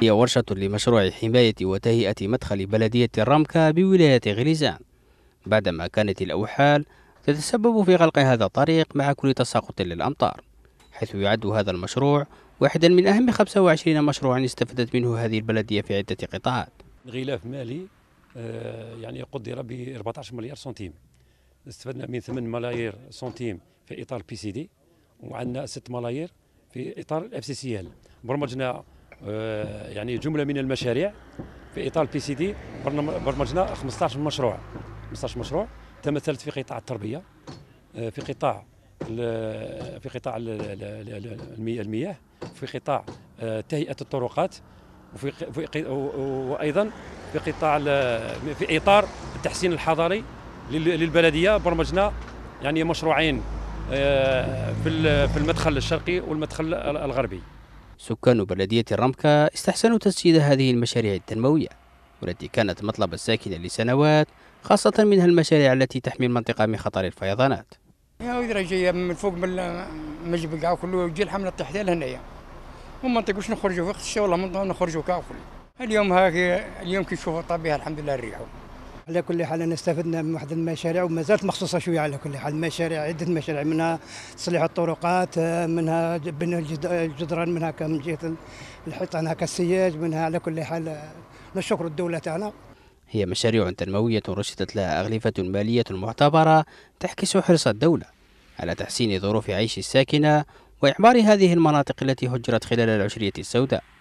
هي ورشة لمشروع حماية وتهيئة مدخل بلدية الرمكة بولاية غليزان بعدما كانت الأوحال تتسبب في غلق هذا الطريق مع كل تساقط للأمطار حيث يعد هذا المشروع واحدا من أهم 25 مشروعا استفدت منه هذه البلدية في عدة قطاعات غلاف مالي آه، يعني قدر ب 14 مليار سنتيم استفدنا من 8 ملايير سنتيم في إطار بي سي دي وعندنا 6 ملايير في إطار الاف سي سي ال برمجنا آه، يعني جمله من المشاريع في اطار بي سي دي برمجنا 15 مشروع 15 مشروع تمثلت في قطاع التربيه آه، في قطاع في قطاع المياه في قطاع آه، تهيئه الطرقات وفي وايضا في قطاع في اطار التحسين الحضري للبلديه برمجنا يعني مشروعين في المدخل الشرقي والمدخل الغربي سكان بلدية الرمكة استحسنوا تسجيل هذه المشاريع التنموية والتي كانت مطلب الساكنة لسنوات خاصة منها المشاريع التي تحمي المنطقة من خطر الفيضانات يا ودرا من فوق من المجبقة كاع كله جي الحملة تحتها لهنا ومنطق واش نخرجوا في وقت الشتاء والله منطق نخرجوا كاع اليوم هاكي اليوم كيشوفوا طبيعة الحمد لله الريح على كل حال انا استفدنا من واحد المشاريع وما زالت مخصوصه شويه على كل حال مشاريع عده مشاريع منها تصليح الطرقات منها بناء الجدران منها من جهه الحيطان هكا السياج منها على كل حال نشكر الدوله تاعنا هي مشاريع تنموية رشدت لها أغلفة مالية معتبرة تعكس حرص الدولة على تحسين ظروف عيش الساكنة وإعمار هذه المناطق التي هجرت خلال العشرية السوداء